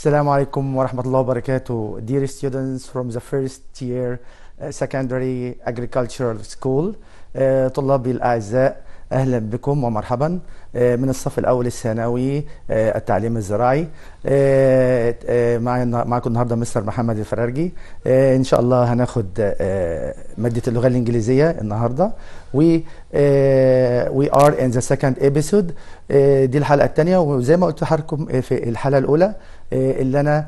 السلام عليكم ورحمة الله وبركاته Dear students from the first year secondary agricultural school, طلابي الأعزاء اهلا بكم ومرحبا آه، من الصف الاول الثانوي آه، التعليم الزراعي آه، معكم النهارده مستر محمد الفرارجي ان شاء الله هناخد ماده اللغه الانجليزيه النهارده و وي ار ان ذا سكند ايبيسود دي الحلقه الثانيه وزي ما قلت لحضراتكم في الحلقه الاولى اللي انا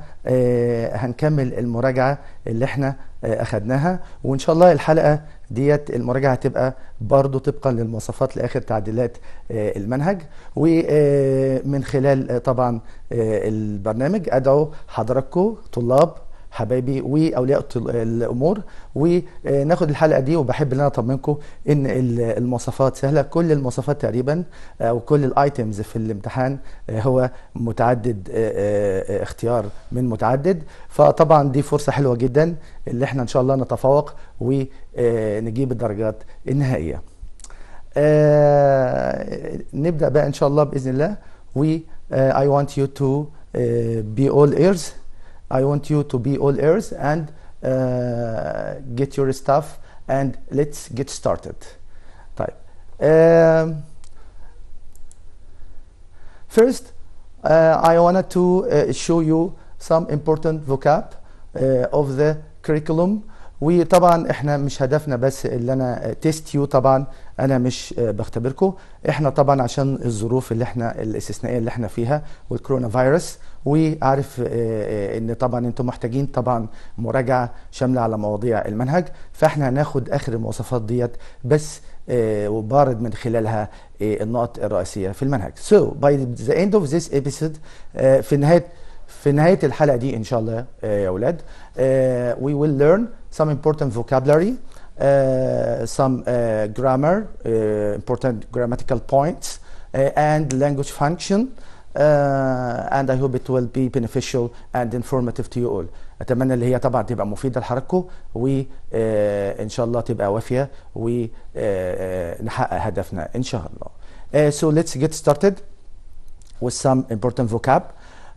هنكمل المراجعه اللي احنا آه، اخدناها وان شاء الله الحلقه ديت المراجعه هتبقى برضو طبقا للمواصفات لاخر تعديلات آه، المنهج ومن آه، خلال طبعا البرنامج ادعو حضراتكم طلاب حبايبي واولياء الامور وناخد الحلقه دي وبحب ان انا اطمنكم ان المواصفات سهله كل المواصفات تقريبا او آه، كل الايتمز في الامتحان آه، هو متعدد آه، اختيار من متعدد فطبعا دي فرصه حلوه جدا اللي احنا ان شاء الله نتفوق ونجيب الدرجات النهائيه نبدا بقى ان شاء الله باذن الله و اي want يو تو بي اول ايرز I want you to be all ears and uh, get your stuff and let's get started. Type. Um, first, uh, I wanted to uh, show you some important vocab uh, of the curriculum وطبعا احنا مش هدفنا بس ان انا تيست يو طبعا انا مش آه، بختبركم احنا طبعا عشان الظروف اللي احنا الاستثنائيه اللي احنا فيها والكورونا فيروس وعارف آه، آه، ان طبعا انتم محتاجين طبعا مراجعه شامله على مواضيع المنهج فاحنا هناخد اخر المواصفات ديت بس وبارد من خلالها النقط الرئيسيه في المنهج سو باي ذا اند اوف ذيس episode في نهايه في نهايه الحلقه دي ان شاء الله يا اولاد وي ويل ليرن some important vocabulary, uh, some uh, grammar, uh, important grammatical points, and language function. and I hope it will be beneficial and informative to you all. اتمنى اللي هي طبعا تبقى مفيده لحضراتكم وان شاء الله تبقى وافيه ونحقق هدفنا ان شاء الله. so let's get started with some important vocab.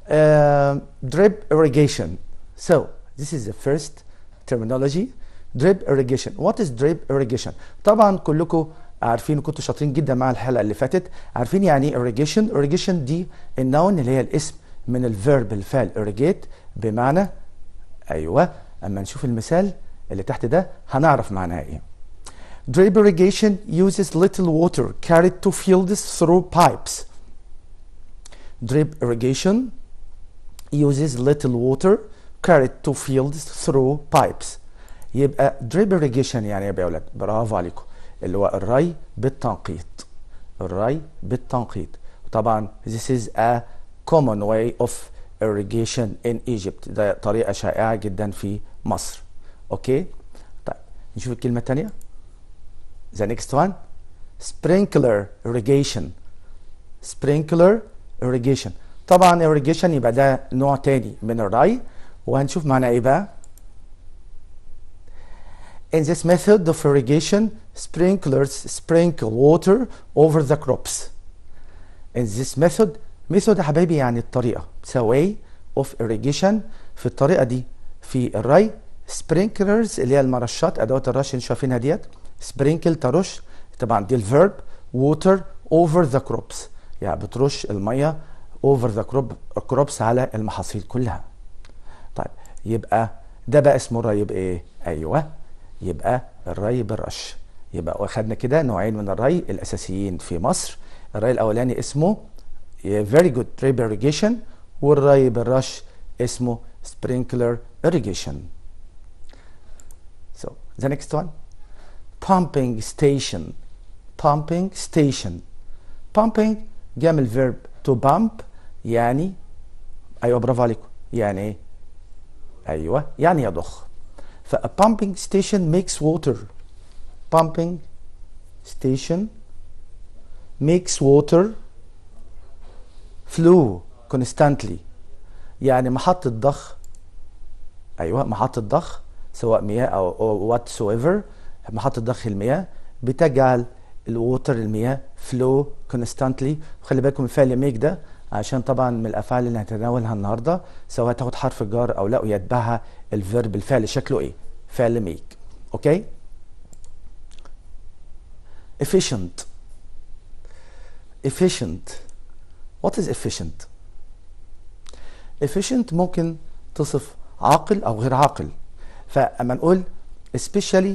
Uh, drip irrigation. So this is the first terminology drip irrigation what is drip irrigation طبعا كلكم عارفين كنتوا شاطرين جدا مع الحلقه اللي فاتت عارفين يعني ايه irrigation irrigation دي النون اللي هي الاسم من الفيرب الفعل irrigate بمعنى ايوه اما نشوف المثال اللي تحت ده هنعرف معناها ايه drip irrigation uses little water carried to fields through pipes drip irrigation uses little water carried to fields through pipes يبقى drip irrigation يعني يا بيولاد برافو عليكم اللي هو الري بالتنقيط الري بالتنقيط طبعا this is a common way of irrigation in Egypt ده طريقة شائعة جدا في مصر اوكي طيب نشوف الكلمة الثانية the next one sprinkler irrigation sprinkler irrigation طبعا irrigation يبقى ده نوع ثاني من الري وهنشوف معنى ايه بقى In this method of irrigation, sprinklers sprinkle water over the crops. In this method, method يا حبايبي يعني الطريقة. It's a way of irrigation. في الطريقة دي في الري sprinklers اللي هي المرشات أدوات الرش اللي شايفينها ديت. sprinkle ترش طبعا دي الفيرب water over the crops يعني بترش المية over the crop crops على المحاصيل كلها. يبقى ده بقى اسمه الريب ايه ايوه يبقى الري بالرش يبقى واخدنا كده نوعين من الري الاساسيين في مصر الري الاولاني اسمه فيري جود drip اريجيشن والري بالرش اسمه سبرينكلر اريجيشن so the next one pumping station pumping station pumping جامل فيرب تو to يعني ايوه برافو عليكم يعني ايه ايوه يعني يضخ ف a pumping station makes water pumping station makes water flow constantly يعني محطة ضخ ايوه محطة ضخ سواء مياه او وات سو ايفر محطة ضخ المياه بتجعل الووتر المياه فلو كونستانتلي خلي بالكم الفعل ميك ده عشان طبعا من الافعال اللي هنتناولها النهارده سواء تاخد حرف الجر او لا ويتبعها الفيرب الفعل شكله ايه فعل ميك اوكي efficient efficient what is efficient efficient ممكن تصف عاقل او غير عاقل فاما نقول especially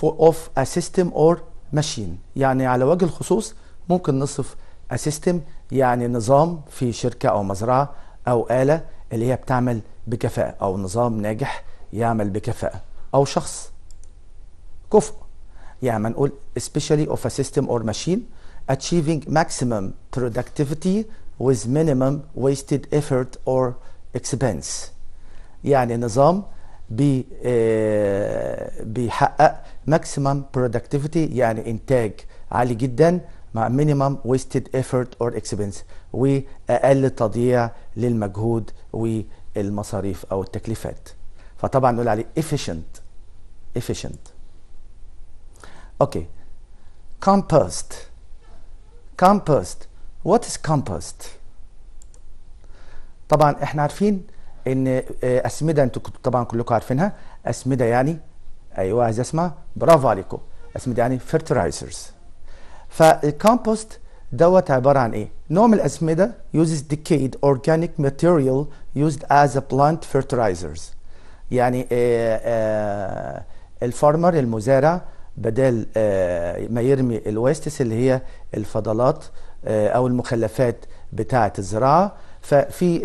for of a system or machine يعني على وجه الخصوص ممكن نصف a system يعني نظام في شركة أو مزرعة أو آلة اللي هي بتعمل بكفاءة أو نظام ناجح يعمل بكفاءة أو شخص كفء يعني ما نقول especially of a system or machine achieving maximum productivity with minimum wasted effort or expense يعني نظام بي آه، بيحقق maximum productivity يعني إنتاج عالي جدا مع مينيمم ويستد ايفورت اور اكسبنس واقل تضييع للمجهود والمصاريف او التكليفات فطبعا نقول عليه efficient efficient اوكي compost compost what is compost طبعا احنا عارفين ان آه، اسمده انتوا طبعا كلكم عارفينها اسمده يعني ايوه عايز اسمع برافو عليكم اسمده يعني fertilizers فالكومبوست دوت عبارة عن ايه؟ نوع من الأسمدة uses decayed organic material used as a plant fertilizers يعني آه، آه، الفارمر المزارع بدل آه، ما يرمي الويستس اللي هي الفضلات او المخلفات بتاعه الزراعه ففي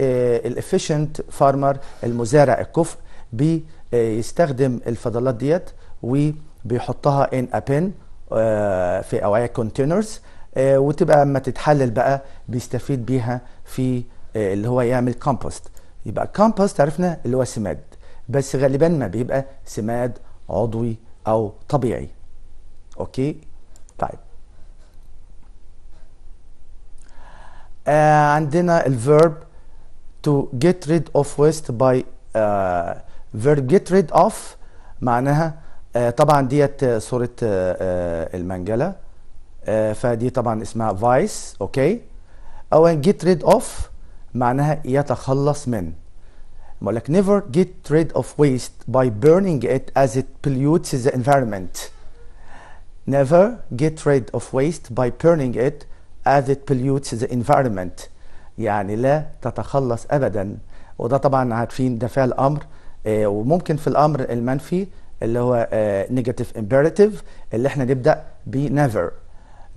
الافيشنت فارمر المزارع الكفء بيستخدم الفضلات ديت وبيحطها ان ابن آه، في اوعيه آه، كونتينرز وتبقى اما تتحلل بقى بيستفيد بيها في آه، اللي هو يعمل كومبوست يبقى كومبوست عرفنا اللي هو سماد بس غالبا ما بيبقى سماد عضوي او طبيعي اوكي طيب آه عندنا الفيرب to get rid of waste by uh, verb get rid of معناها آه، طبعا ديت صوره آه، آه، المنجله فدي طبعا اسمها فايس اوكي او جيت ريد اوف معناها يتخلص من بقول لك never get ريد اوف ويست باي بيرنينج ات از ات pollutes ذا environment never get rid of waste by burning it as it pollutes the environment يعني لا تتخلص ابدا وده طبعا عارفين ده فعل امر وممكن في الامر المنفي اللي هو نيجاتيف آه، امبيراتيف اللي احنا نبدا بنيفر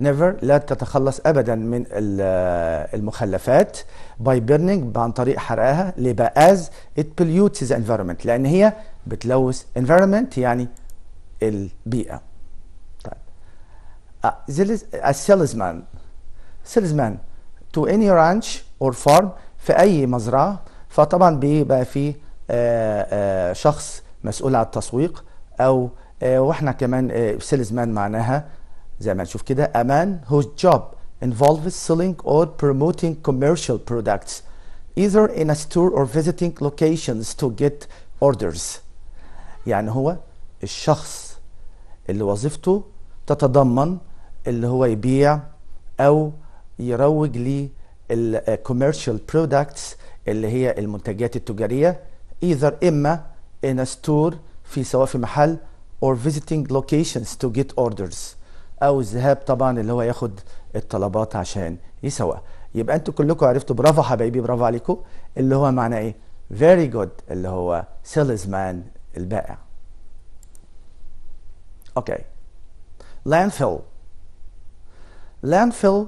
نيفر لا تتخلص ابدا من آه، المخلفات باي بيرنينج عن طريق حرقها ليبقى از ات بليوتس ذا انفيرمنت لان هي بتلوث انفيرمنت يعني البيئه طيب السيلزمان سيلزمان تو اني رانش اور فارم في اي مزرعه فطبعا بيبقى في آه، شخص مسؤول على التسويق او آه، واحنا كمان سيلز آه، مان معناها زي ما نشوف كده a man whose job involves selling or promoting commercial products either in a store or visiting locations to get orders يعني هو الشخص اللي وظيفته تتضمن اللي هو يبيع او يروج للكوميرشال برودكتس آه، اللي هي المنتجات التجاريه either اما in a store في سواء في محل or visiting locations to get orders او الذهاب طبعا اللي هو ياخد الطلبات عشان يسوق يبقى انتوا كلكم عرفتوا برافو حبايبي برافو عليكم اللي هو معناه ايه very good اللي هو salesman البائع اوكي okay. landfill landfill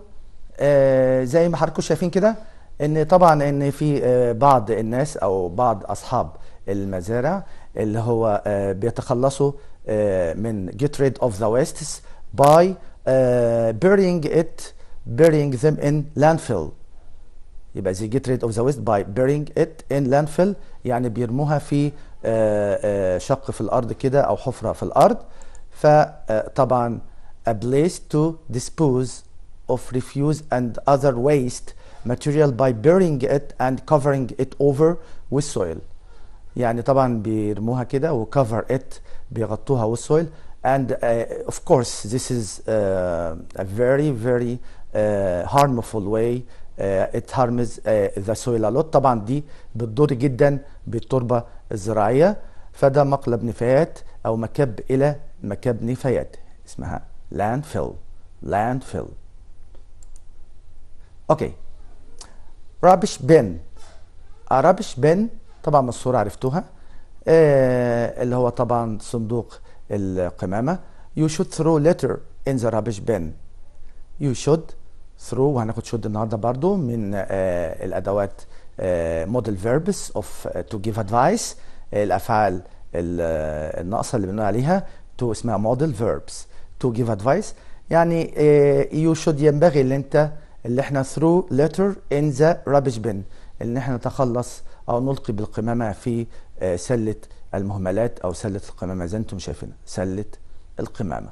آه زي ما حضراتكم شايفين كده ان طبعا ان في آه بعض الناس او بعض اصحاب المزارع اللي هو بيتخلصوا من get rid of the wastes by burying it burying them in landfill يبقى زي get rid of the waste by burying it in landfill يعني بيرموها في شق في الأرض كده أو حفرة في الأرض فطبعا a place to dispose of refuse and other waste material by burying it and covering it over with soil يعني طبعا بيرموها كده وكفر ات بيغطوها والسويل اند اوف كورس course از ا فيري فيري هارمفول واي ات هارمز ذا سويل الوت طبعا دي بتضر جدا بالتربه الزراعيه فده مقلب نفايات او مكب الى مكب نفايات اسمها لاند فيل اوكي okay. rubbish bin a rubbish bin طبعا من الصورة عرفتوها آه، اللي هو طبعا صندوق القمامة You should throw letter in the rubbish bin You should throw وهناخد should النهاردة برضو من آه، الأدوات آه، model verbs of to give advice الأفعال الناقصة اللي بنقول عليها to اسمها model verbs to give advice يعني you should ينبغي اللي انت اللي احنا throw letter in the rubbish bin اللي احنا نتخلص أو نلقي بالقمامة في آه، سلة المهملات أو سلة القمامة زي أنتم شايفين سلة القمامة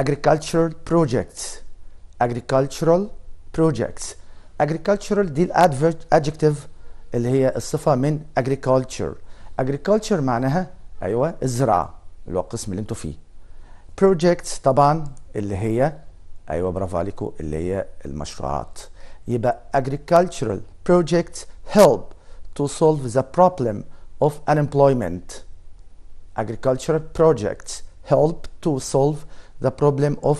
agricultural projects agricultural projects agricultural دي الادجكتيف اللي هي الصفه من agriculture agriculture معناها ايوه الزراعه اللي هو القسم اللي انتوا فيه projects طبعا اللي هي ايوه برافو عليكم اللي هي المشروعات يبقى agricultural projects help to solve the problem of unemployment agricultural projects help to solve the problem of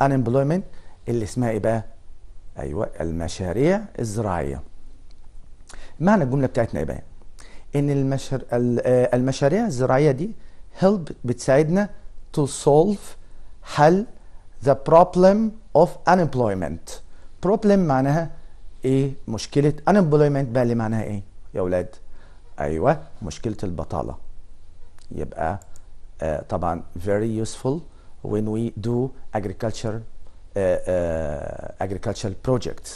unemployment اللي اسمها ايه بقى ايوه المشاريع الزراعيه معنى الجمله بتاعتنا ايه بقى ان المشار... المشاريع الزراعيه دي help بتساعدنا to solve حل the problem of unemployment بروبلم معناها ايه مشكله ان بقى اللي معناها ايه يا اولاد ايوه مشكله البطاله يبقى آه طبعا very useful when we do agriculture uh, uh, agricultural projects.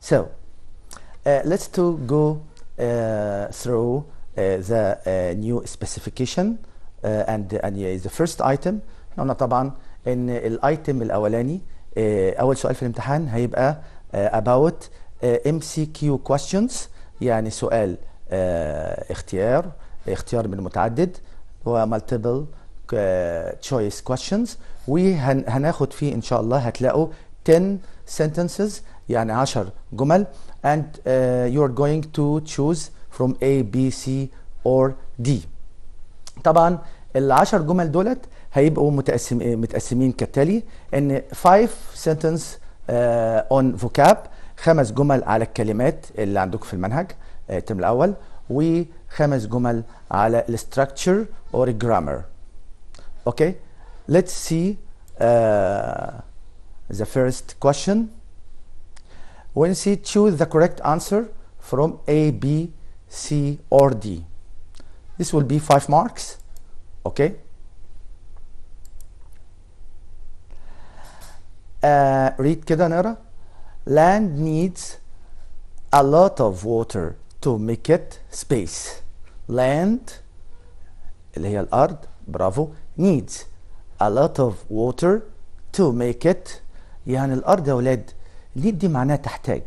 So uh, let's to go through the new specification and, and the first item. هنا طبعا ان الايتم الاولاني آه، اول سؤال في الامتحان هيبقى آه، about آه، MCQ questions يعني سؤال اختيار اختيار من متعدد ومالتيبل choice questions وهناخد فيه ان شاء الله هتلاقوا 10 sentences يعني 10 جمل and uh, you're going to choose from A, B, C or D طبعا ال10 جمل دولت هيبقوا متقسم متقسمين كالتالي ان 5 سنتنس اون فوكاب خمس جمل على الكلمات اللي عندكم في المنهج آه، الترم الاول وخمس جمل على الستراكشر اور الجرامر اوكي ليتس سي ذا فيرست كويشن وين when she choose the correct answer from A, B, C or D this will be five marks اوكي ريد كده نقرا land needs a lot of water to make it space land اللي هي الارض برافو needs a lot of water to make it يعني الارض يا ولاد need دي معناها تحتاج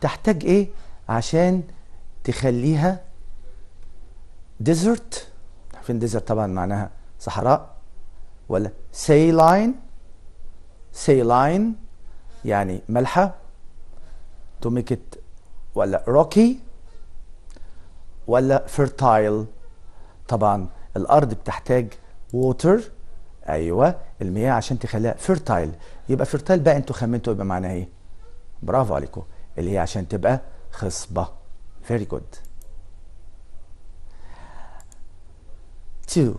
تحتاج ايه عشان تخليها desert عارفين ديزرت طبعا معناها صحراء ولا سيلاين سيلاين يعني ملحة تو ميك ات ولا روكي ولا فيرتايل طبعا الأرض بتحتاج ووتر أيوة المياه عشان تخليها فيرتايل يبقى فيرتايل بقى أنتوا خمنتوا يبقى معناها إيه؟ برافو عليكم اللي هي عشان تبقى خصبة فيري جود 2.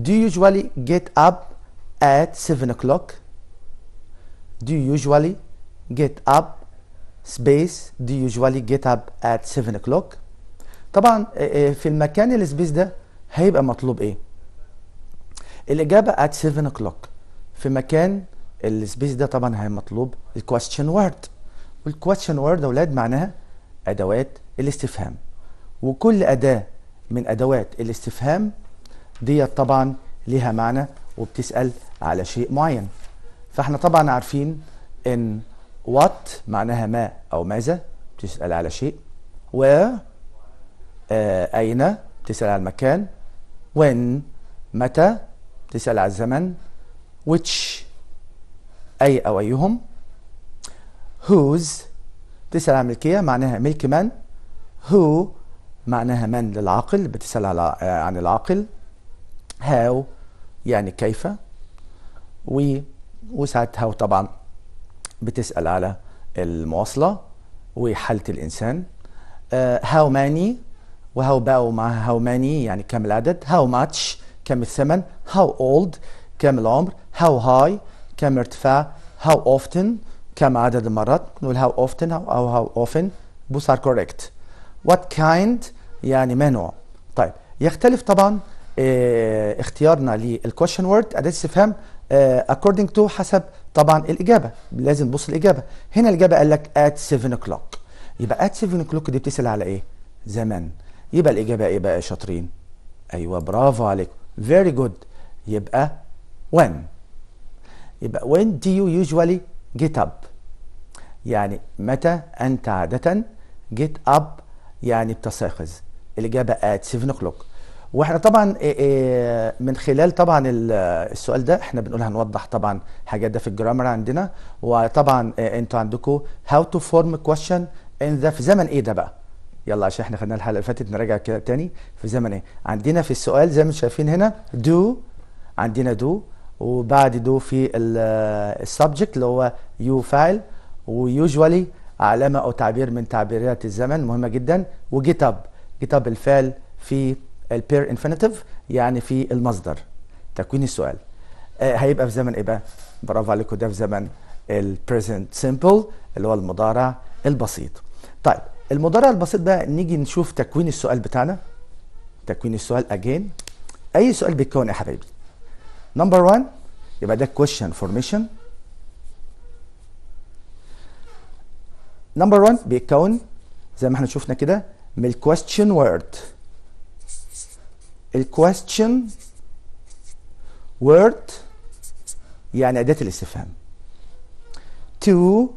Do you usually get up at 7 o'clock? Do you usually get up space do you usually get up at 7 o'clock طبعا آه، آه، في المكان السبيس ده هيبقى مطلوب ايه الاجابه at 7 o'clock في مكان السبيس ده طبعا هي مطلوب الكويستشن وورد والكويستشن وورد يا اولاد معناها ادوات الاستفهام وكل اداه من ادوات الاستفهام ديت طبعا ليها معنى وبتسال على شيء معين فاحنا طبعا عارفين ان وات معناها ما او ماذا بتسال على شيء و آه، اين بتسال على المكان وين متى بتسال على الزمن which اي او ايهم whose بتسال على الملكيه معناها ملك من who معناها من للعقل بتسأل على آه، عن العقل هاو يعني كيف و وساعات هاو طبعا بتسأل على المواصلة وحالة الإنسان آه، هاو ماني وهاو باو مع هاو ماني يعني كم العدد هاو ماتش كم الثمن هاو اولد كم العمر هاو هاي كم ارتفاع هاو اوفتن كم عدد المرات نقول هاو اوفتن او هاو اوفن بوس ار كوريكت what kind يعني ما نوع طيب يختلف طبعا اه اختيارنا للكوشن وورد اداه استفهام اه according to حسب طبعا الاجابه لازم نبص الاجابه هنا الاجابه قال لك at 7 o'clock يبقى at 7 o'clock دي بتسال على ايه زمن يبقى الاجابه ايه بقى يا شاطرين ايوه برافو عليكم very good يبقى when يبقى when do you usually get up يعني متى انت عاده get up يعني بتستيقظ الاجابه ات 7 اوكلوك واحنا طبعا إيه، إيه، من خلال طبعا السؤال ده احنا بنقول هنوضح طبعا حاجات ده في الجرامر عندنا وطبعا إيه، انتوا عندكم هاو تو فورم كويشن ان ذا في زمن ايه ده بقى يلا عشان احنا خدنا الحلقه اللي فاتت نراجع كده تاني في زمن ايه عندنا في السؤال زي ما أنتوا شايفين هنا دو عندنا دو وبعد دو في السبجكت اللي هو يو فاعل ويوجوالي علامة أو تعبير من تعبيرات الزمن مهمة جدا وجيت أب جيت أب الفعل في البير انفينيتيف يعني في المصدر تكوين السؤال آه هيبقى في زمن إيه بقى؟ برافو عليكم ده في زمن البريزنت سيمبل اللي هو المضارع البسيط طيب المضارع البسيط بقى نيجي نشوف تكوين السؤال بتاعنا تكوين السؤال اجين اي سؤال بيتكون يا حبايبي نمبر 1 يبقى ده كويشن فورميشن نمبر 1 بيتكون زي ما احنا شفنا كده من الكويستشن وورد الكويستشن وورد يعني اداه الاستفهام 2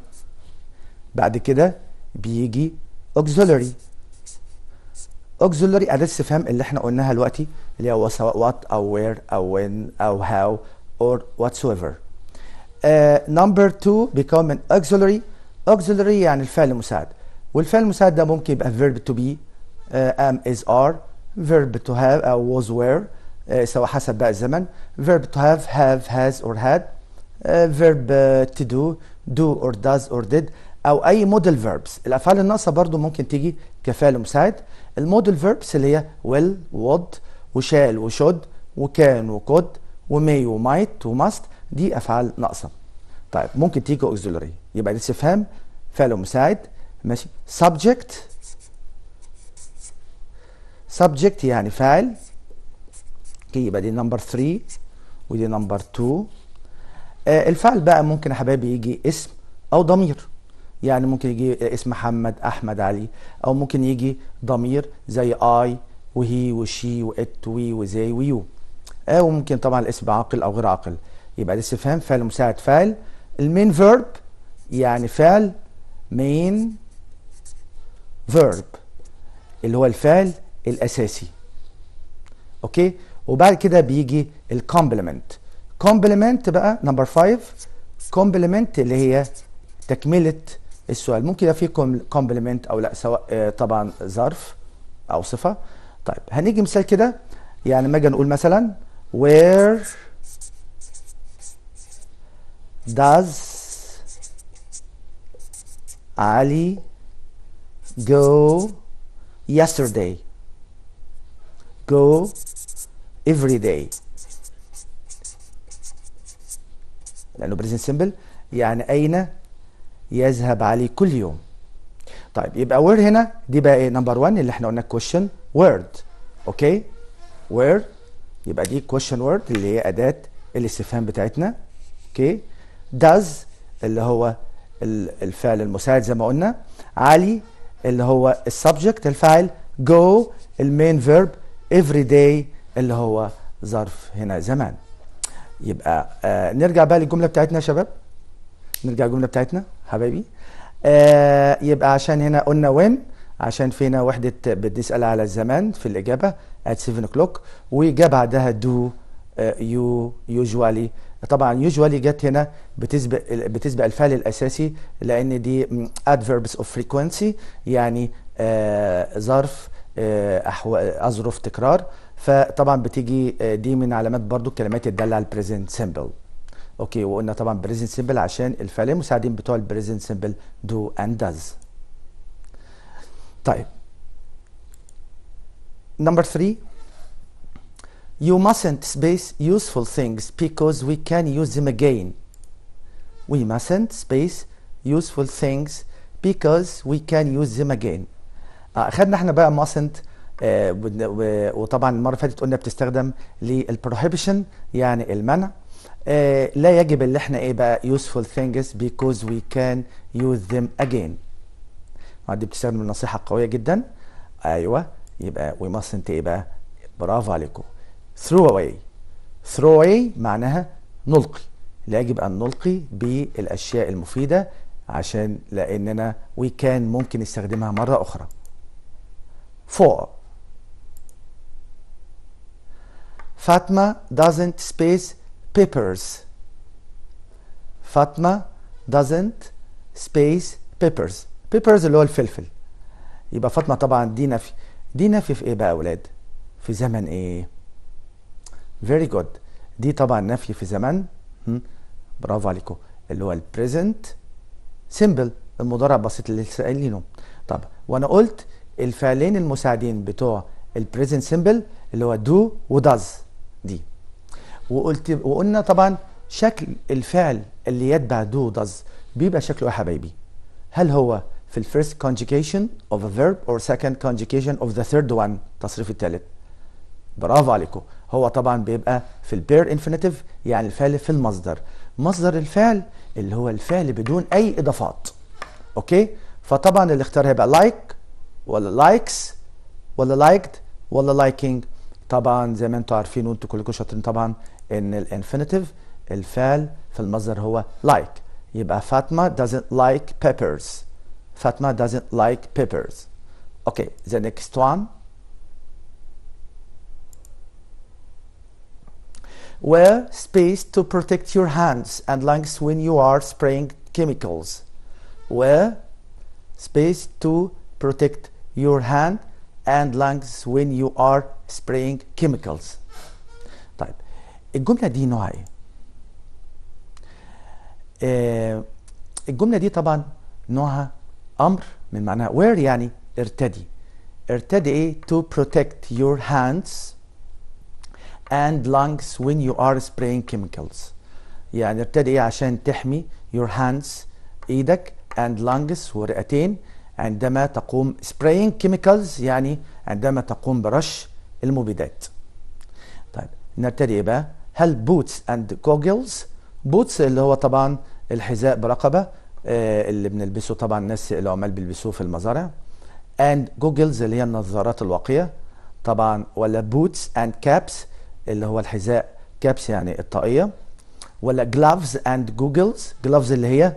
بعد كده بيجي اوكسيلري اوكسيلري اداه استفهام اللي احنا قلناها دلوقتي اللي هو سواء وات او وير او وين او هاو اور واتس ايفر نمبر 2 بيكون من اوكسيلري auxiliary يعني الفعل المساعد والفعل المساعد ده ممكن يبقى verb to be آه، am is are verb to have أو was were آه، سواء حسب بقى الزمن verb to have have has or had آه، verb to do do or does or did أو أي model verbs الأفعال الناقصة برضو ممكن تيجي كفعل مساعد المودل فيربس اللي هي will would وشال وشود وكان وكود ومي ومايت وماست دي أفعال ناقصة طيب ممكن تيجي auxiliary يبقى الاستفهام استفهام فعل مساعد ماشي سبجكت سبجكت يعني فاعل اوكي يبقى دي نمبر 3 ودي نمبر 2 آه الفعل بقى ممكن يا حبايبي يجي اسم او ضمير يعني ممكن يجي اسم محمد احمد علي او ممكن يجي ضمير زي اي وهي وشي وات وي وزي ويو آه وممكن طبعا الاسم عاقل او غير عاقل يبقى ده استفهام فعل مساعد فاعل المين فيرب يعني فعل مين فيرب اللي هو الفعل الاساسي اوكي وبعد كده بيجي الكومبلمنت كومبلمنت بقى نمبر 5 كومبلمنت اللي هي تكمله السؤال ممكن يبقى في كومبلمنت او لا سواء آه، طبعا ظرف او صفه طيب هنيجي مثال كده يعني ما اجي نقول مثلا where does علي go yesterday go every day لانه present simple يعني اين يذهب علي كل يوم طيب يبقى وير هنا دي بقى ايه نمبر 1 اللي احنا قلنا كويشن وورد اوكي وير يبقى دي كويشن وورد اللي هي اداه الاستفهام بتاعتنا اوكي okay. does اللي هو الفعل المساعد زي ما قلنا علي اللي هو السبجكت الفاعل جو المين فيرب افري داي اللي هو ظرف هنا زمان يبقى آه نرجع بقى للجمله بتاعتنا يا شباب نرجع الجمله بتاعتنا حبايبي آه يبقى عشان هنا قلنا وين عشان فينا وحده بتسال على الزمان في الاجابه at 7 o'clock وجا بعدها do آه you usually طبعا يوجوالي جت هنا بتسبق بتسبق الفعل الاساسي لان دي adverbs of frequency يعني آه، ظرف آه اظرف تكرار فطبعا بتيجي آه، دي من علامات برضو الكلمات اللي تدل على البريزنت سيمبل اوكي وقلنا طبعا بريزنت سيمبل عشان الفعلين المساعدين بتوع البريزنت سيمبل دو اند داز طيب نمبر 3 You mustn't space useful things because we can use them again. We mustn't space useful things because we can use them again. أخذنا احنا بقى mustn't آه وطبعا المره اللي فاتت قلنا بتستخدم للبروهيبيشن يعني المنع آه لا يجب اللي احنا ايه بقى useful things because we can use them again دي بتستخدم النصيحه القويه جدا ايوه يبقى we mustn't ايه بقى برافو عليكم throw away throw away معناها نلقي لا يجب أن نلقي بالأشياء المفيدة عشان لأننا كان ممكن نستخدمها مرة أخرى for Fatma doesn't space papers Fatma doesn't space papers papers اللي هو الفلفل يبقى فاطمة طبعا دي نفي دي نفي في ايه بقى يا اولاد في زمن ايه فيري جود دي طبعا نفي في زمن برافو عليكم اللي هو البريزنت سيمبل المضارع بسيط اللي لسه قايلينه طب وانا قلت الفعلين المساعدين بتوع البريزنت سيمبل اللي هو دو وداز دي وقلت وقلنا طبعا شكل الفعل اللي يتبع دو وداز بيبقى شكله ايه يا حبايبي هل هو في الفيرست conjugation of a verb or second conjugation of the third one تصريف الثالث برافو عليكم هو طبعا بيبقى في البير انفينيتيف يعني الفعل في المصدر مصدر الفعل اللي هو الفعل بدون اي اضافات اوكي فطبعا الاختيار هيبقى لايك like ولا لايكس ولا لايكد ولا لايكينج طبعا زي ما انتم عارفين وانتم كلكم شاطرين طبعا ان الانفينيتيف الفعل في المصدر هو لايك like. يبقى فاطمه doesn't like peppers فاطمه doesn't like peppers اوكي ذا نيكست وان one Wear space to protect your hands and lungs when you are spraying chemicals. Wear space to protect your hand and lungs when you are spraying chemicals. طيب الجملة دي نوع ايه؟ الجملة دي طبعا نوعها أمر من معناها Wear يعني ارتدي ارتدي ايه to protect your hands and lungs when you are spraying chemicals يعني ارتدي ايه عشان تحمي your hands ايدك and lungs ورئتين عندما تقوم spraying chemicals يعني عندما تقوم برش المبيدات طيب نبتدي ايه بقى هل boots and goggles boots اللي هو طبعا الحذاء برقبه آه، اللي بنلبسه طبعا الناس العمال بيلبسوه في المزارع and goggles اللي هي النظارات الواقيه طبعا ولا boots and caps اللي هو الحذاء كابس يعني الطاقيه ولا جلافز اند جوجلز جلافز اللي هي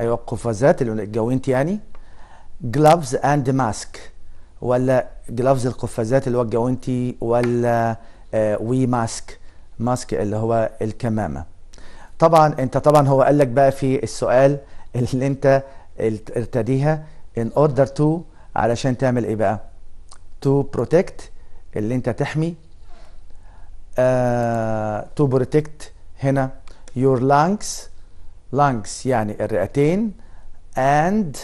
ايوه القفازات اللي الجوانت يعني جلافز اند ماسك ولا جلافز القفازات اللي هو الجوانتي ولا آه وي ماسك ماسك اللي هو الكمامه طبعا انت طبعا هو قال لك بقى في السؤال اللي انت ارتديها in order to علشان تعمل ايه بقى to protect اللي انت تحمي تو آه، بروتكت هنا يور lungs lungs يعني الرئتين and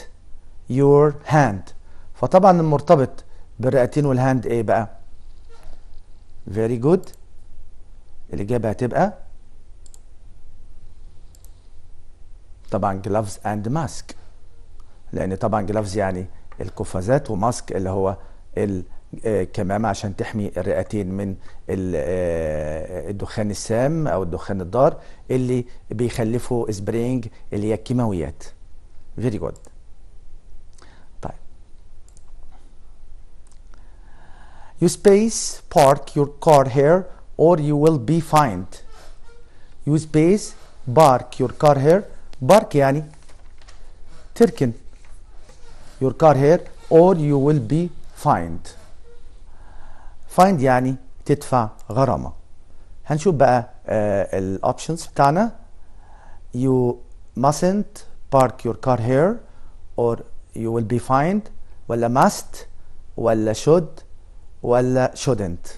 your hand فطبعا المرتبط بالرئتين والهاند ايه بقى very good الاجابه هتبقى طبعا gloves and mask لان طبعا gloves يعني القفازات وماسك اللي هو ال آه، كمامة عشان تحمي الرئتين من آه، الدخان السام أو الدخان الضار اللي بيخلفه سبرينج اللي هي الكيماويات فيري جود طيب You space park your car here or you will be fined You space park your car here park يعني تركن your car here or you will be fined فايند يعني تدفع غرامة هنشوف بقى آه، الاوبشنز بتاعنا you mustn't park your car here or you will be fined ولا must ولا should ولا shouldn't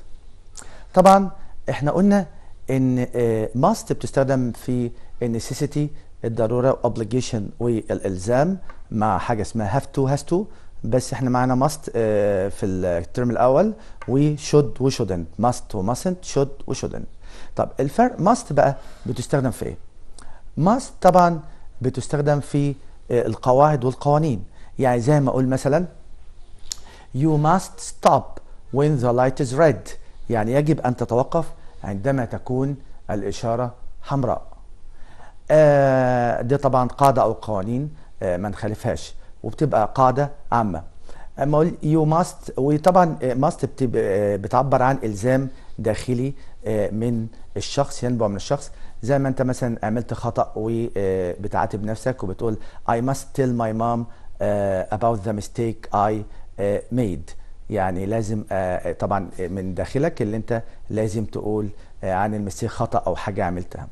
طبعا احنا قلنا ان آه، must بتستخدم في النسيسيتي الضروره obligation والالزام مع حاجه اسمها have to has to بس احنا معانا ماست آه، في الترم الاول وشود وشودنت ماست وماسنت شود وشودنت طب الفرق ماست بقى بتستخدم في ايه ماست طبعا بتستخدم في آه، القواعد والقوانين يعني زي ما اقول مثلا يو ماست ستوب وين ذا لايت از ريد يعني يجب ان تتوقف عندما تكون الاشاره حمراء آه دي طبعا قاعده او قوانين آه ما نخالفهاش وبتبقى قاعده عامه اما اقول يو ماست وطبعا ماست بتعبر عن الزام داخلي آه، من الشخص ينبع من الشخص زي ما انت مثلا عملت خطا وبتعاتب آه، نفسك وبتقول I must tell my mom آه، about the mistake I made يعني لازم طبعا من داخلك اللي انت لازم تقول عن المسيح خطا او حاجه عملتها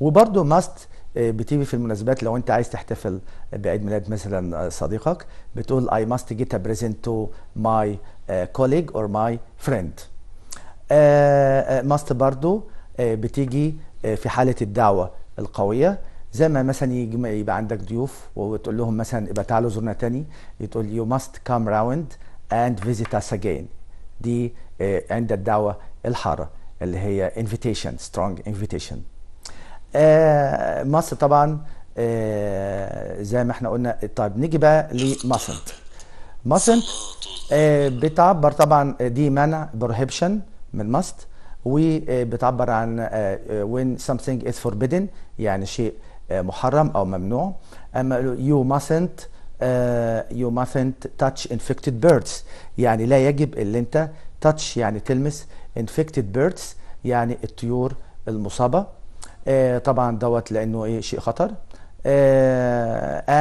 وبرده ماست آه، بتيجي في المناسبات لو انت عايز تحتفل بعيد ميلاد مثلا آه، صديقك بتقول I must get a present to my آه، colleague or my friend must برضو بتيجي في حالة الدعوة القوية زي ما مثلا يجي يبقى عندك ضيوف وتقول لهم مثلا يبقى تعالوا زورنا تاني تقول you must come round and visit us again دي عند الدعوة الحارة اللي هي invitation strong invitation آه، مصر طبعا آه، زي ما احنا قلنا طيب نيجي بقى لماسنت ماسنت آه، بتعبر طبعا دي منع بروهيبشن من ماست وبتعبر عن when something is forbidden يعني شيء محرم او ممنوع اما you mustn't you mustn't touch infected birds يعني لا يجب اللي انت touch يعني تلمس infected birds يعني الطيور المصابه آه، طبعا دوت لانه ايه شيء خطر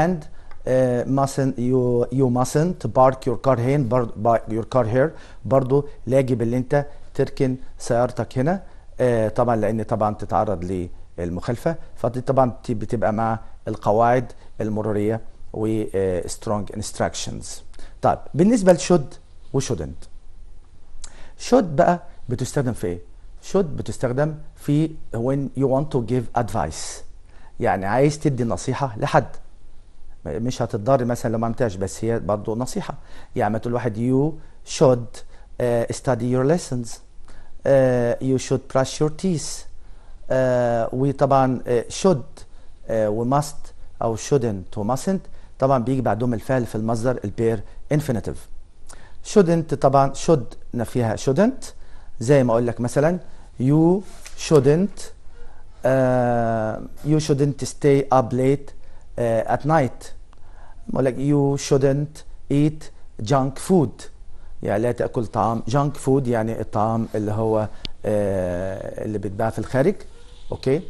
اند آه، Uh, آه، mustn't you you mustn't park your car here your car here برضو لا ان انت تركن سيارتك هنا طبعا لان طبعا تتعرض للمخالفه فدي طبعا بتبقى مع القواعد المروريه و strong instructions طيب بالنسبه لشود وشودنت شود بقى بتستخدم في ايه should بتستخدم في when you want to give advice يعني عايز تدي نصيحة لحد مش هتضر مثلا لو ما عملتهاش بس هي برضه نصيحة يعني ما تقول واحد you should uh, study your lessons uh, you should brush your teeth uh, وطبعا uh, should uh, we must أو shouldn't و mustn't طبعا بيجي بعدهم الفعل في المصدر البير infinitive shouldn't طبعا should نفيها shouldn't زي ما اقول لك مثلا you shouldn't uh, you shouldn't stay up late uh, at night لك you shouldn't eat junk food يعني لا تاكل طعام junk food يعني الطعام اللي هو uh, اللي بيتباع في الخارج اوكي okay.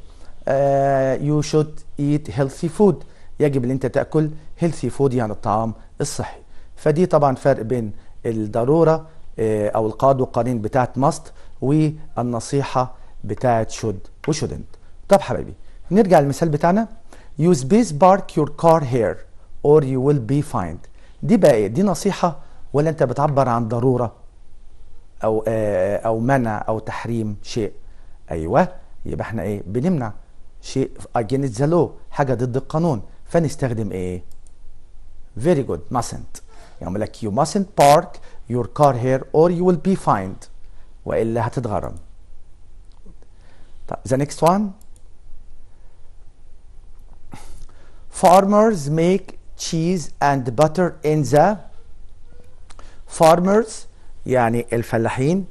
uh, you should eat healthy food يجب ان انت تاكل healthy food يعني الطعام الصحي فدي طبعا فرق بين الضروره آه، او القاعده والقوانين بتاعت ماست والنصيحه بتاعه شود وشودنت طب حبايبي نرجع للمثال بتاعنا يوز بيس بارك يور كار هير اور يو ويل بي فايند دي بقى ايه دي نصيحه ولا انت بتعبر عن ضروره او آه، آه، او منع او تحريم شيء ايوه يبقى احنا ايه بنمنع شيء اجينست ذا لو حاجه ضد القانون فنستخدم ايه فيري جود ماسنت يعني لك يو ماسنت بارك يور كار هير اور يو ويل بي فايند والا هتتغرم طب the next one farmers make cheese and butter in the farmers يعني الفلاحين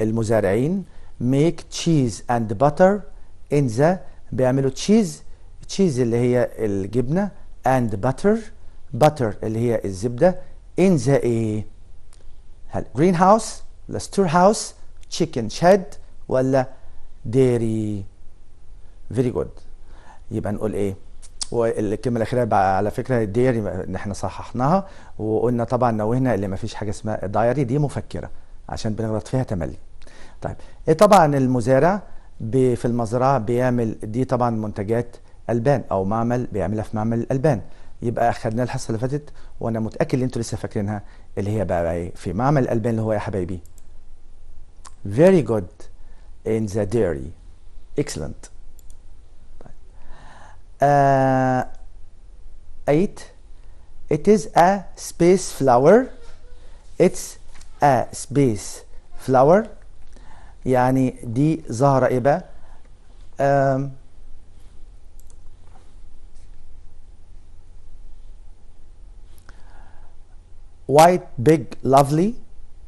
المزارعين make cheese and butter in the بيعملوا cheese cheese اللي هي الجبنه and butter butter اللي هي الزبده in the ايه؟ greenhouse the store house تشيكن شاد ولا ديري فيري جود يبقى نقول ايه والكلمه الاخيره على فكره ديري ان احنا صححناها وقلنا طبعا نوهنا اللي ما فيش حاجه اسمها دايري دي مفكره عشان بنغلط فيها تملي طيب ايه طبعا المزارع في المزرعه بيعمل دي طبعا منتجات البان او معمل بيعملها في معمل الالبان يبقى اخذنا الحصه اللي فاتت وانا متاكد ان انتوا لسه فاكرينها اللي هي بقى ايه في معمل الالبان اللي هو إيه يا حبايبي very good in the dairy excellent uh, 8 it is a space flower it's a space flower يعني دي زهرة إبا um, white big lovely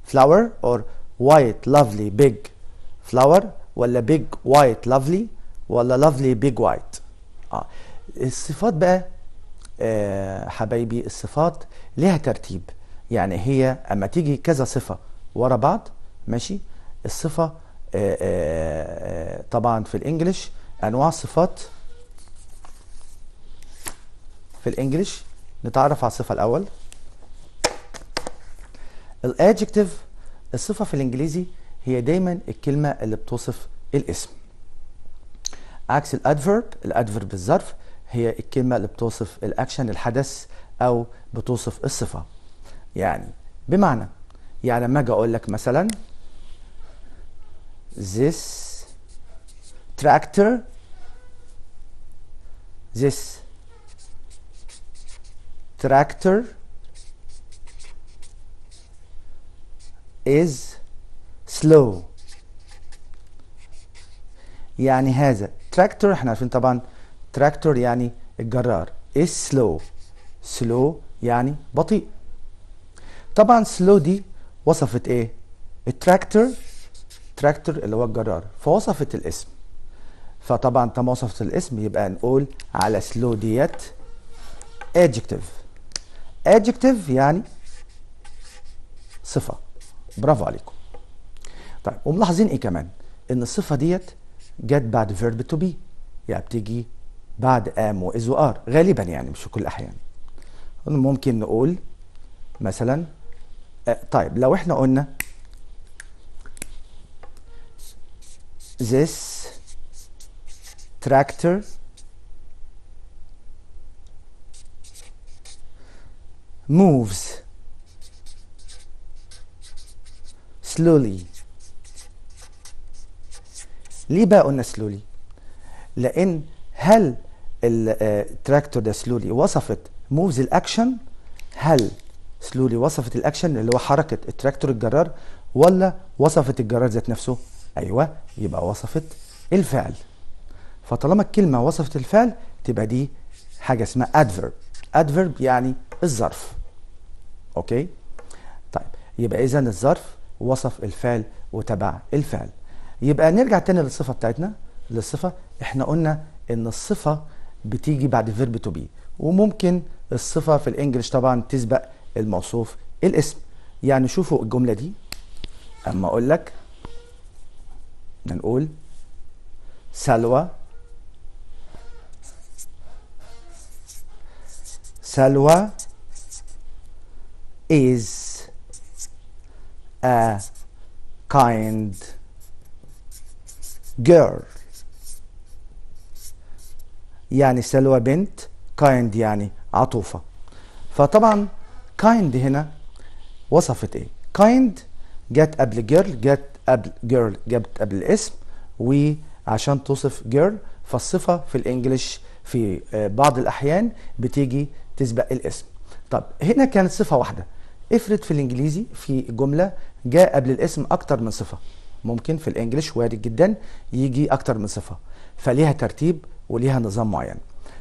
flower or وايت لافلي بيج فلاور ولا بيج وايت لافلي ولا لافلي بيج وايت اه الصفات بقى آه حبايبي الصفات ليها ترتيب يعني هي اما تيجي كذا صفه ورا بعض ماشي الصفه آه آه, آه، طبعا في الانجليش انواع صفات في الانجليش نتعرف على الصفه الاول الادجكتيف الصفة في الإنجليزي هي دايما الكلمة اللي بتوصف الاسم عكس الادفرب الادفرب الظرف هي الكلمة اللي بتوصف الأكشن الحدث أو بتوصف الصفة يعني بمعنى يعني لما أجي أقول لك مثلا this tractor this tractor is slow يعني هذا تراكتور احنا عارفين طبعا تراكتور يعني الجرار is slow slow يعني بطيء طبعا slow دي وصفت ايه التراكتور تراكتور اللي هو الجرار فوصفت الاسم فطبعا طالما وصفت الاسم يبقى نقول على slow ديت adjective adjective يعني صفه برافو عليكم طيب وملاحظين ايه كمان ان الصفه ديت جت بعد فيرب تو بي يعني بتيجي بعد ام واز وار غالبا يعني مش في كل الاحيان ممكن نقول مثلا آه، طيب لو احنا قلنا this tractor moves slowly ليه بقى قلنا slowly لان هل التراكتور ده slowly وصفت موفز الاكشن هل سلولي وصفت الاكشن اللي هو حركه التراكتور الجرار ولا وصفت الجرار ذات نفسه ايوه يبقى وصفت الفعل فطالما الكلمه وصفت الفعل تبقى دي حاجه اسمها adverb adverb يعني الظرف اوكي طيب يبقى اذا الظرف وصف الفعل وتبع الفعل يبقى نرجع تاني للصفه بتاعتنا للصفه احنا قلنا ان الصفه بتيجي بعد فيرب تو بي وممكن الصفه في الانجليش طبعا تسبق الموصوف الاسم يعني شوفوا الجمله دي اما اقول لك نقول سلوى سلوى is a kind girl يعني سلوى بنت kind يعني عطوفة فطبعا kind هنا وصفت ايه kind جت قبل girl جت قبل girl جت قبل الاسم وعشان توصف girl فالصفة في الانجليش في آه، بعض الاحيان بتيجي تسبق الاسم طب هنا كانت صفة واحدة افرض في الانجليزي في جمله جاء قبل الاسم اكتر من صفه ممكن في الانجليش وارد جدا يجي اكتر من صفه فليها ترتيب وليها نظام معين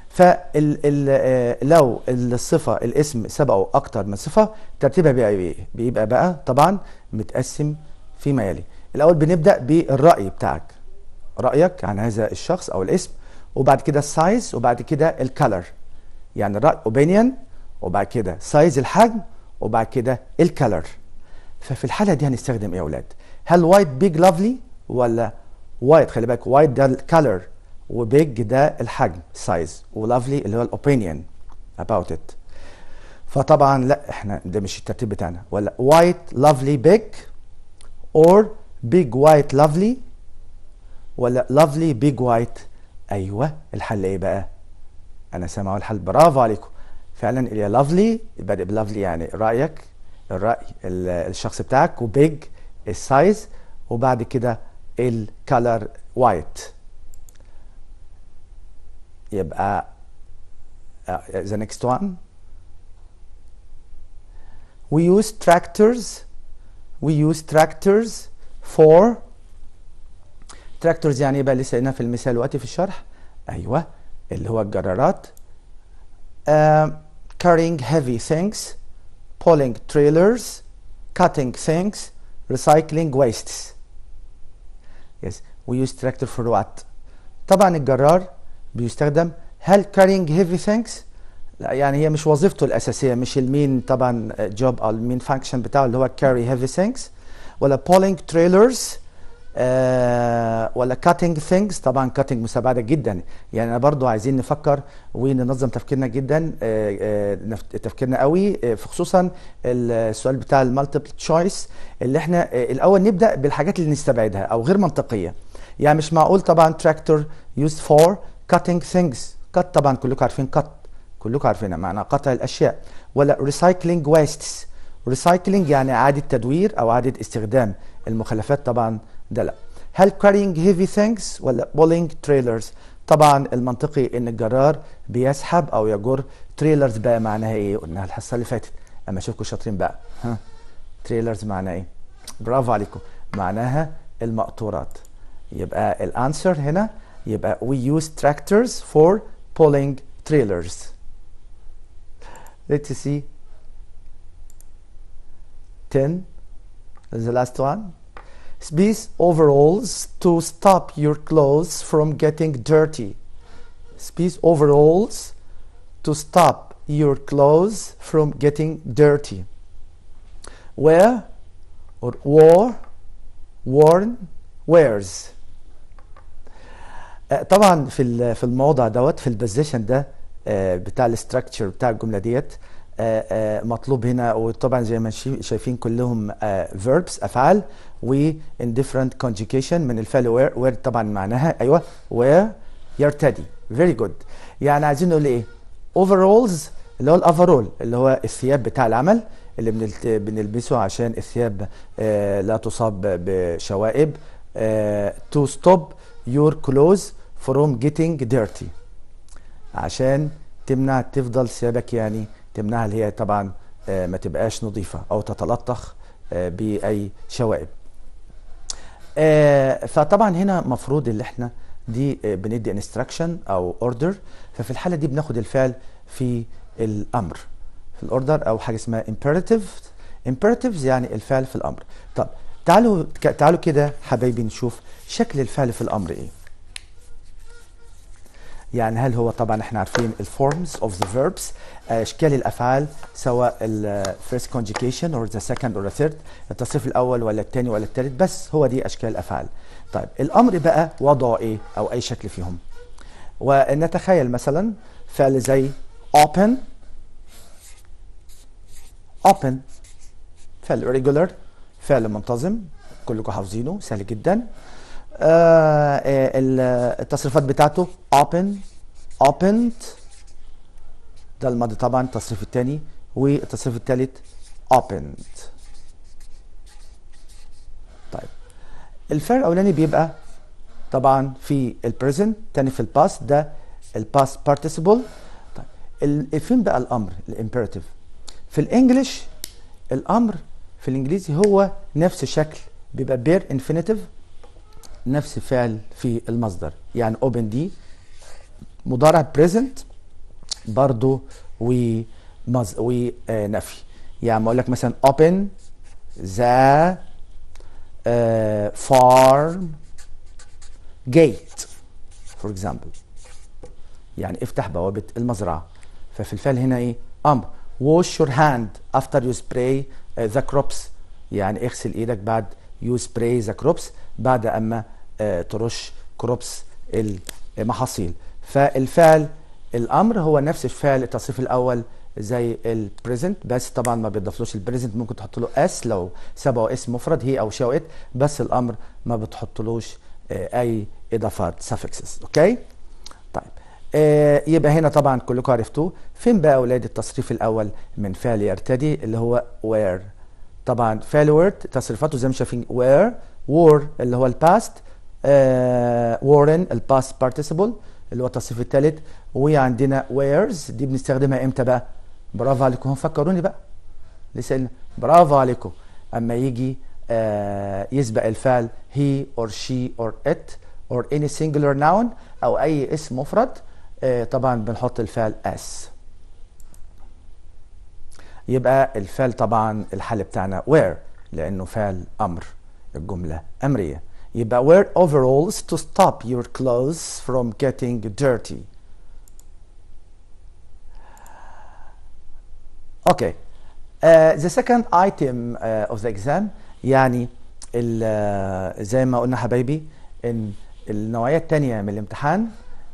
فلو آه، الصفه الاسم سبقه اكتر من صفه ترتيبها بيبقى ايه بيبقى بقى طبعا متقسم فيما يلي الاول بنبدا بالراي بتاعك رايك عن هذا الشخص او الاسم وبعد كده السايز وبعد كده الكالر يعني الراي اوبينيون وبعد كده سايز الحجم وبعد كده الكالر ففي الحاله دي هنستخدم ايه يا اولاد هل وايت بيج لافلي ولا وايت خلي بالك وايت ده الكالر وبيج ده الحجم سايز ولافلي اللي هو الاوبينيون اباوت ات فطبعا لا احنا ده مش الترتيب بتاعنا ولا وايت لافلي بيج اور بيج وايت لافلي ولا لافلي بيج وايت ايوه الحل ايه بقى انا سامعه الحل برافو عليكم فعلا اللي لافلي بدأ بلافلي يعني رأيك الرأي الشخص بتاعك وبيج السايز وبعد كده الكالر وايت يبقى آه، the next one we use tractors we use tractors for tractors يعني بقى لسه قلنا في المثال وقتي في الشرح ايوه اللي هو الجرارات آه، carrying heavy things, pulling trailers, cutting things, recycling wastes. Yes, we use tractor for what? طبعا الجرار بيستخدم هل carrying heavy things لا يعني هي مش وظيفته الأساسية مش المين طبعا job أو المين function بتاعه اللي هو carry heavy things ولا pulling trailers آه، ولا كاتنج ثينجز طبعا كاتنج مساعده جدا يعني انا برضو عايزين نفكر وننظم تفكيرنا جدا آه، آه، تفكيرنا قوي في خصوصا السؤال بتاع المالتيبل تشويس اللي احنا الاول نبدا بالحاجات اللي نستبعدها او غير منطقيه يعني مش معقول طبعا تراكتور يوز فور كاتنج ثينجز كات طبعا كلكم عارفين كات كلكم عارفينها معنى قطع الاشياء ولا ريسايكلينج ويستس ريسايكلينج يعني اعاده تدوير او اعاده استخدام المخلفات طبعا ده لا هل carrying heavy things ولا pulling trailers طبعا المنطقي ان الجرار بيسحب او يجر تريلرز بقى معناها ايه قلناها الحصه اللي فاتت اما اشوفكم شاطرين بقى ها تريلرز معناها ايه برافو عليكم معناها المقطورات يبقى الانسر هنا يبقى we use tractors for pulling trailers let's see 10 is the last one These overalls to stop your clothes from getting dirty. These overalls to stop your clothes from getting dirty. Wear or wore, worn, wears. Uh, طبعا في في الموضع دوت في البوزيشن ده uh, بتاع الاستراكشر بتاع الجمله ديت مطلوب هنا وطبعا زي ما شايفين كلهم فيربس آه، افعال و ان ديفرنت كونجيكيشن من الفعل وير طبعا معناها ايوه وير يرتدي فيري جود يعني عايزين نقول ايه اوفرولز اللي هو الافرول اللي هو الثياب بتاع العمل اللي بنلبسه عشان الثياب آه، لا تصاب بشوائب تو ستوب يور كلوز فروم جيتنج ديرتي عشان تمنع تفضل ثيابك يعني تمنعها اللي هي طبعا آه، ما تبقاش نظيفة أو تتلطخ آه، بأي شوائب آه، فطبعا هنا مفروض اللي احنا دي بندي انستراكشن او اوردر ففي الحاله دي بناخد الفعل في الامر في الاوردر او حاجه اسمها imperative imperatives يعني الفعل في الامر طب تعالوا تعالوا كده حبايبي نشوف شكل الفعل في الامر ايه يعني هل هو طبعا احنا عارفين الفورمز اوف ذا فيربس اشكال الافعال سواء الفيرست كونجيكيشن اور ذا سكند اور ذا ثيرد التصريف الاول ولا الثاني ولا الثالث بس هو دي اشكال الافعال طيب الامر بقى وضعه ايه او اي شكل فيهم ونتخيل مثلا فعل زي open open فعل regular فعل منتظم كلكم حافظينه سهل جدا آه، آه، التصريفات بتاعته open opened ده الماضي طبعا التصريف الثاني والتصريف الثالث opened طيب الفعل الاولاني بيبقى طبعا في البريزنت تاني في الباست ده الباست بارتيسيبل طيب فين بقى الامر الامبيراتيف في الانجليش الامر في الانجليزي هو نفس الشكل بيبقى بير انفينيتيف نفس فعل في المصدر يعني اوبن دي مضارع بريزنت برضو ومز... ونفي آه، يعني اقول لك مثلا open the آه، farm gate for example يعني افتح بوابة المزرعة ففي الفعل هنا ايه امر wash your hand after you spray آه، the crops يعني اغسل ايدك بعد you spray the crops بعد اما آه، ترش كروبس المحاصيل فالفعل الامر هو نفس الفعل التصريف الاول زي البريزنت بس طبعا ما بتضافلوش البريزنت ممكن تحط له اس لو سبقه اسم مفرد هي او شي بس الامر ما بتحطلوش آه، اي اضافات suffixes اوكي طيب آه، يبقى هنا طبعا كلكم عرفتوه فين بقى اولاد التصريف الاول من فعل يرتدي اللي هو وير طبعا فعل وير تصريفاته زي ما شايفين وير وور اللي هو الباست وورن الباست بارتيسيبل اللي هو التصريف الثالث وعندنا ويرز دي بنستخدمها امتى بقى برافو عليكم فكروني بقى لسه برافو عليكم اما يجي uh, يسبق الفعل هي اور شي اور ات اور اني سنجلر ناون او اي اسم مفرد uh, طبعا بنحط الفعل اس يبقى الفعل طبعا الحل بتاعنا وير لانه فعل امر الجمله امريه يبقى wear overalls to stop your clothes from getting dirty okay uh, the second item uh, of the exam يعني ال, زي ما قلنا حبايبي ان النوعية التانية من الامتحان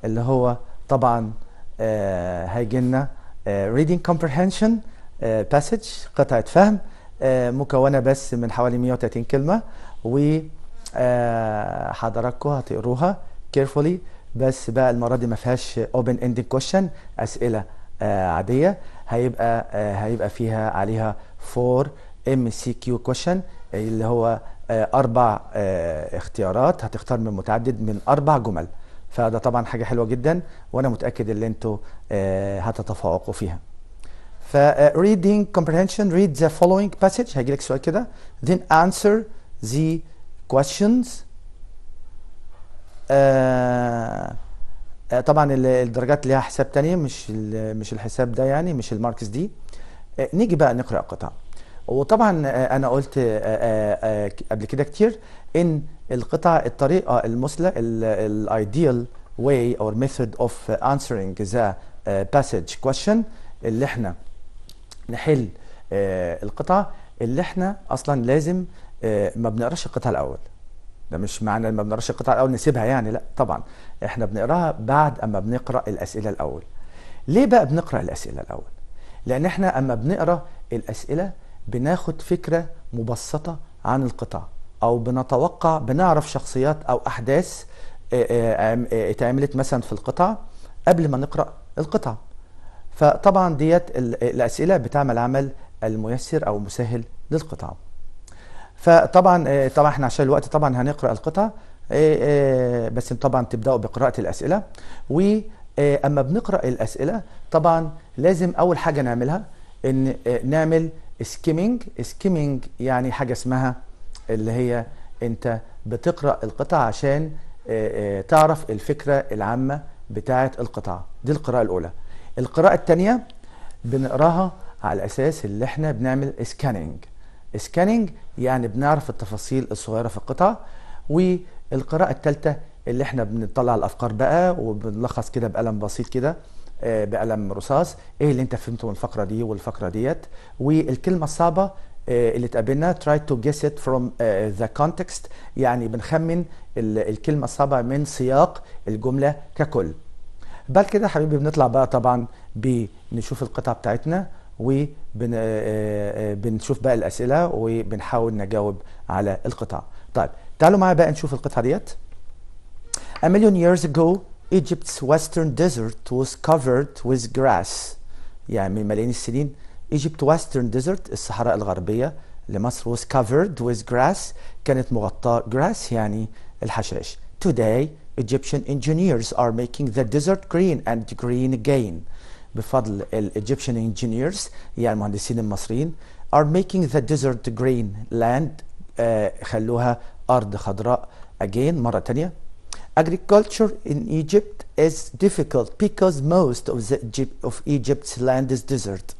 اللي هو طبعا uh, هيجي لنا uh, reading comprehension uh, passage قطعة فهم uh, مكونة بس من حوالي 130 كلمة و آه، حضراتكم هتقروها كيرفولي بس بقى المره دي ما فيهاش اوبن اند كويشن اسئله آه، عاديه هيبقى آه، هيبقى فيها عليها 4 ام سي كيو كويشن اللي هو اربع اختيارات هتختار من متعدد من اربع جمل فده طبعا حاجه حلوه جدا وانا متاكد ان انتوا هتتفوقوا فيها ف reading comprehension read the following passage هيجي لك سؤال كده then answer the questions آه, آه، طبعا الدرجات ليها حساب تاني مش مش الحساب ده يعني مش الماركس دي آه نيجي بقى نقرا قطع وطبعا آه انا قلت آه، آه، قبل كده كتير ان القطع الطريقه المثلى الايديال way or method of answering the passage question اللي احنا نحل القطعه اللي احنا اصلا لازم آه، ما بنقراش القطعه الاول ده مش معنى ما بنقراش القطعه الاول نسيبها يعني لا طبعا احنا بنقراها بعد اما بنقرا الاسئله الاول ليه بقى بنقرا الاسئله الاول لان احنا اما بنقرا الاسئله بناخد فكره مبسطه عن القطع او بنتوقع بنعرف شخصيات او احداث آه، آه، اتعملت مثلا في القطع قبل ما نقرا القطع فطبعا ديت الاسئله بتعمل عمل الميسر او مسهل للقطع فطبعا آه، طبعا احنا عشان الوقت طبعا هنقرا القطع آه، آه، بس طبعا تبداوا بقراءه الاسئله واما بنقرا الاسئله طبعا لازم اول حاجه نعملها ان نعمل سكيمنج سكيمنج يعني حاجه اسمها اللي هي انت بتقرا القطع عشان تعرف الفكره العامه بتاعه القطعه دي القراءه الاولى القراءه الثانيه بنقراها على اساس اللي احنا بنعمل سكاننج سكاننج يعني بنعرف التفاصيل الصغيره في القطعه والقراءه الثالثه اللي احنا بنطلع الافكار بقى وبنلخص كده بقلم بسيط كده آه، بقلم رصاص ايه اللي انت فهمته من الفقره دي والفقره ديت والكلمه الصعبه آه، اللي تقابلنا try to guess it from آه، the context يعني بنخمن الكلمه الصعبه من سياق الجمله ككل بعد كده حبيبي بنطلع بقى طبعا بنشوف القطعه بتاعتنا وبنشوف بقى الاسئله وبنحاول نجاوب على القطع طيب تعالوا معايا بقى نشوف القطعه ديت A million years ago Egypt's western desert was covered with grass يعني من ملايين السنين Egypt western desert الصحراء الغربيه لمصر was covered with grass كانت مغطاه grass يعني الحشائش Today Egyptian engineers are making the desert green and green again بفضل الايجيبشن انجينيرز يعني المهندسين المصريين ار ميكينج ذا ديزرت جرين لاند خلوها ارض خضراء again مره ثانيه agriculture in egypt is difficult because most of the egypt of egypt's land is desert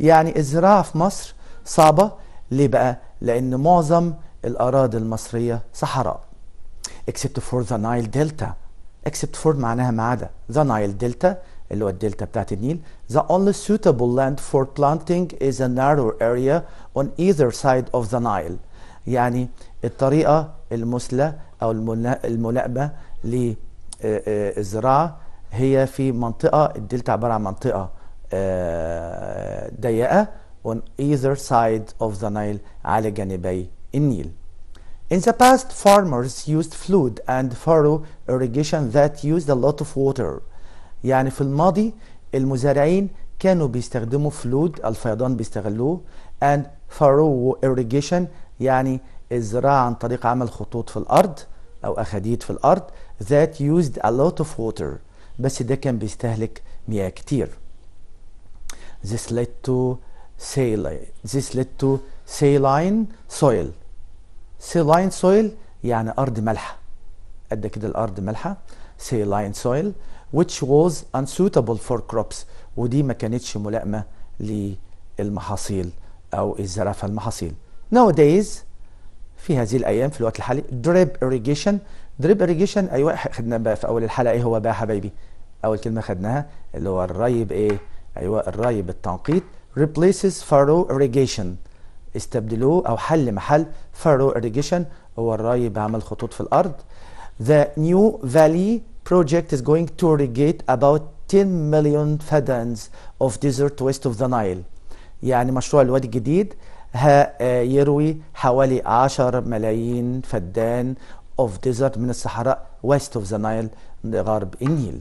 يعني الزراعه في مصر صعبه ليه بقى لان معظم الاراضي المصريه صحراء except for the nile delta except for معناها ما عدا the nile delta اللي هو الدلتا بتاعت النيل the only suitable land for planting is a narrow area on either side of the Nile يعني الطريقة المثلى أو الملائمة للزراعة هي في منطقة الدلتا عبارة عن منطقة ضيقة on either side of the Nile على جانبي النيل In the past, farmers used flood and furrow irrigation that used a lot of water. يعني في الماضي المزارعين كانوا بيستخدموا فلود الفيضان بيستغلوه and furrow irrigation يعني الزراعة عن طريق عمل خطوط في الأرض أو أخاديد في الأرض that used a lot of water بس ده كان بيستهلك مياه كتير this led to saline this led to saline soil saline soil يعني أرض مالحة قد كده الأرض مالحة saline soil which was unsuitable for crops ودي ما كانتش ملائمة للمحاصيل أو الزرافة المحاصيل nowadays في هذه الأيام في الوقت الحالي drip irrigation drip irrigation أيوة خدنا بقى في أول الحلقة إيه هو بقى حبايبي أول كلمة خدناها اللي هو الري بإيه أيوة الري بالتنقيط replaces furrow irrigation استبدلوه أو حل محل furrow irrigation هو الري بعمل خطوط في الأرض the new valley project is going to irrigate about 10 million مليون of desert west of the Nile يعني مشروع الوادي الجديد يروي حوالي 10 ملايين فدان of desert من الصحراء west of the Nile غرب النيل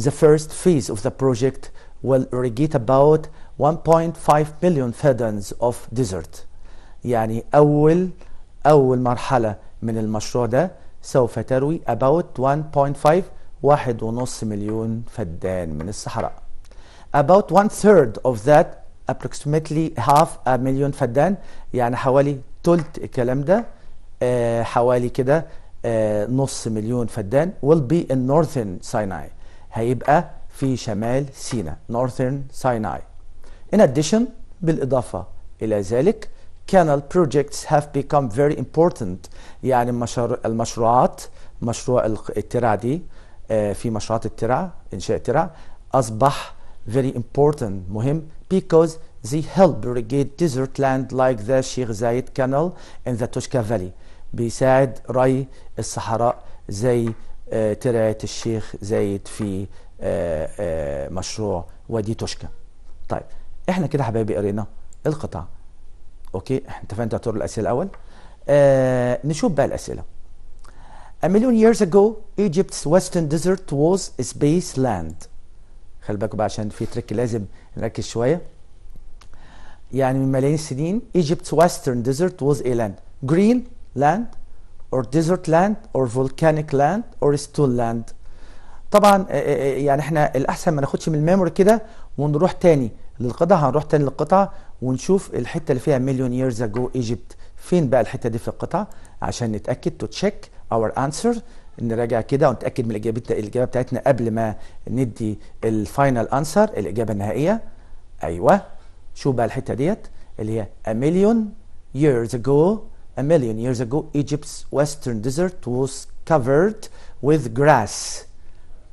The first phase of the project will irrigate about 1.5 million فدانز of desert يعني أول أول مرحلة من المشروع ده سوف تروي about 1.5 واحد ونص مليون فدان من الصحراء about one third of that approximately half a million فدان يعني حوالي تلت الكلام ده آه حوالي كده آه نص مليون فدان will be in northern Sinai هيبقى في شمال سيناء northern Sinai in addition بالإضافة إلى ذلك canal projects have become very important يعني المشروعات مشروع الترع دي آه، في مشروعات الترع إنشاء الترع أصبح very important مهم because they help irrigate desert land like the Sheikh Zayed Canal in the Tushka Valley بيساعد ري الصحراء زي آه، ترعة الشيخ زايد في آه، مشروع وادي توشكا طيب احنا كده حبايبي قرينا القطعه اوكي احنا اتفقنا يا الاسئله الاول آه نشوف بقى الاسئله A million years ago Egypt's western desert was a space land خلي بالكم بقى عشان في تريك لازم نركز شويه يعني من ملايين السنين Egypt's western desert was a land green land or desert land or volcanic land or stone land طبعا آه، آه، آه، يعني احنا الاحسن ما ناخدش من الميموري كده ونروح تاني للقطعه هنروح تاني للقطعه ونشوف الحته اللي فيها مليون ييرز اجو ايجيبت فين بقى الحته دي في القطعه عشان نتاكد تو تشيك اور انسر نراجع كده ونتاكد من الاجابه الاجابه بتاعتنا قبل ما ندي الفاينل انسر الاجابه النهائيه ايوه شوف بقى الحته ديت اللي هي a million years ago a million years ago Egypt's western desert was covered with grass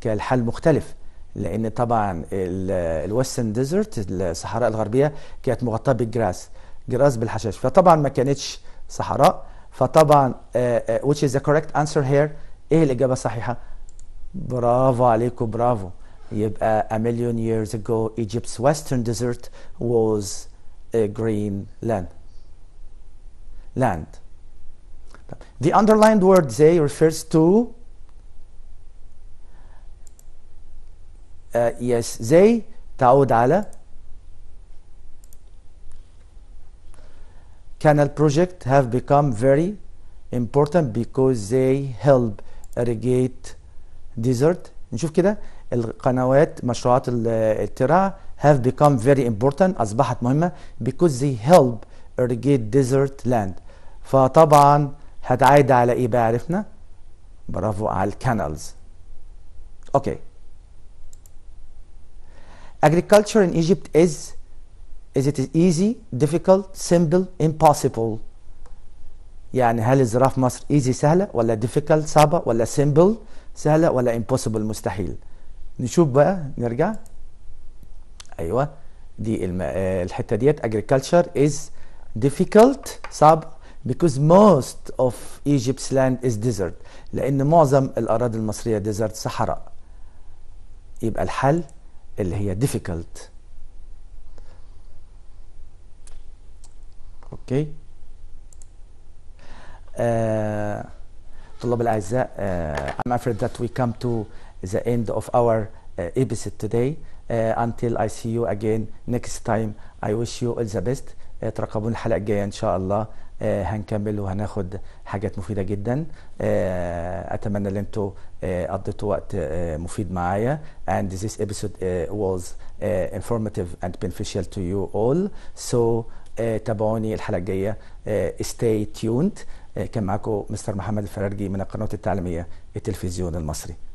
كالحال مختلف لان طبعا الويسترن ديزرت الصحراء الغربيه كانت مغطاه بالجراس جراس بالحشاش فطبعا ما كانتش صحراء فطبعا آه، آه، which is the correct answer here ايه الاجابه الصحيحه برافو عليكم برافو يبقى a million years ago Egypt's western desert was a green land land the underlined word they refers to يس زي تعود على canal project have become very important because they help irrigate desert نشوف كده القنوات مشروعات الترع have become very important أصبحت مهمة because they help irrigate desert land فطبعا هتعاد على إيه بقى عرفنا برافو على الكانالز أوكي okay. Agriculture in Egypt is is it easy, difficult, simple, impossible يعني هل الزراعة في مصر easy سهلة ولا difficult صعبة ولا simple سهلة ولا impossible مستحيل نشوف بقى نرجع ايوه دي الم... الحتة ديت agriculture is difficult صعب because most of Egypt's land is desert لأن معظم الأراضي المصرية desert صحراء يبقى الحل اللي هي difficult اوكي طلاب الاعزاء I'm afraid that we come to the end of our uh, episode today uh, until I see you again next time I wish you all the best ترقبون الحلقه الجايه ان شاء الله آه، هنكمل وهناخد حاجات مفيده جدا آه، اتمنى ان انتوا آه، قضيتوا وقت مفيد معايا and this episode was informative and beneficial to you all so تابعوني الحلقه الجايه stay tuned كان معاكم مستر محمد الفرارجي من القناه التعليميه التلفزيون المصري